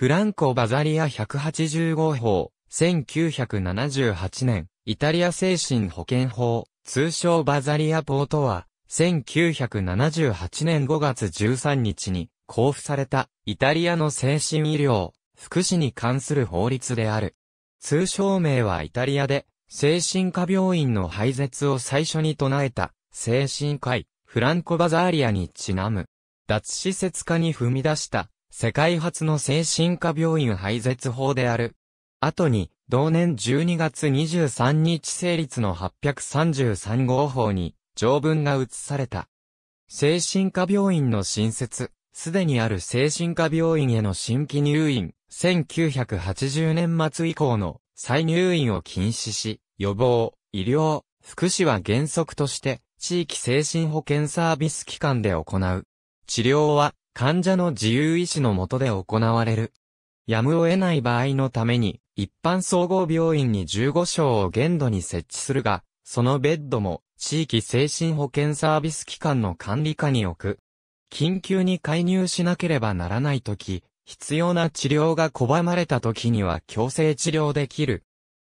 フランコ・バザリア185法、1978年、イタリア精神保健法、通称バザリア法とは、1978年5月13日に交付されたイタリアの精神医療、福祉に関する法律である。通称名はイタリアで、精神科病院の廃絶を最初に唱えた、精神科医、フランコ・バザーリアにちなむ。脱施設化に踏み出した、世界初の精神科病院廃絶法である。後に、同年12月23日成立の833号法に、条文が移された。精神科病院の新設、すでにある精神科病院への新規入院、1980年末以降の再入院を禁止し、予防、医療、福祉は原則として、地域精神保健サービス機関で行う。治療は、患者の自由意思のもとで行われる。やむを得ない場合のために、一般総合病院に15床を限度に設置するが、そのベッドも、地域精神保健サービス機関の管理下に置く。緊急に介入しなければならないとき、必要な治療が拒まれたときには強制治療できる。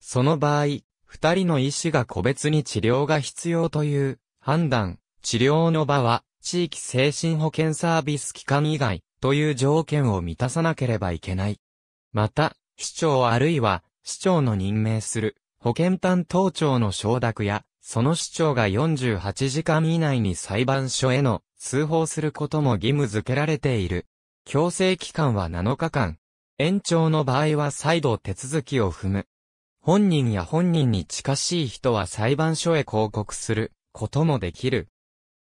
その場合、二人の医師が個別に治療が必要という判断、治療の場は地域精神保健サービス機関以外という条件を満たさなければいけない。また、市長あるいは市長の任命する保健担当庁の承諾や、その市長が48時間以内に裁判所への通報することも義務付けられている。強制期間は7日間。延長の場合は再度手続きを踏む。本人や本人に近しい人は裁判所へ報告することもできる。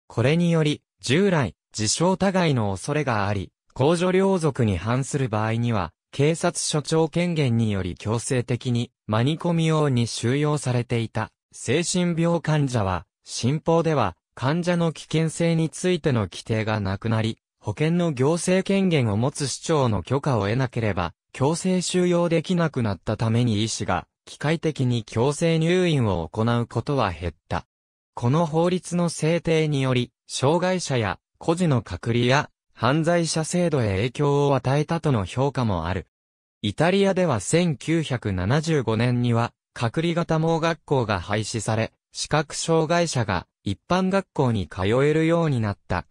これにより、従来、自称互いの恐れがあり、公助領族に反する場合には、警察署長権限により強制的に、マニコミ用に収容されていた、精神病患者は、新法では、患者の危険性についての規定がなくなり、保険の行政権限を持つ市長の許可を得なければ、強制収容できなくなったために医師が、機械的に強制入院を行うことは減った。この法律の制定により、障害者や孤児の隔離や犯罪者制度へ影響を与えたとの評価もある。イタリアでは1975年には、隔離型盲学校が廃止され、視覚障害者が一般学校に通えるようになった。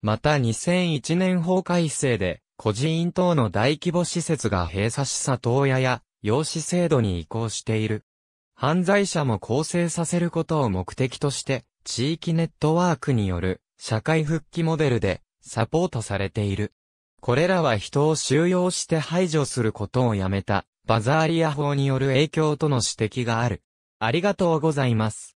また2001年法改正で、孤児院等の大規模施設が閉鎖し里親や養子制度に移行している。犯罪者も構成させることを目的として、地域ネットワークによる社会復帰モデルでサポートされている。これらは人を収容して排除することをやめたバザーリア法による影響との指摘がある。ありがとうございます。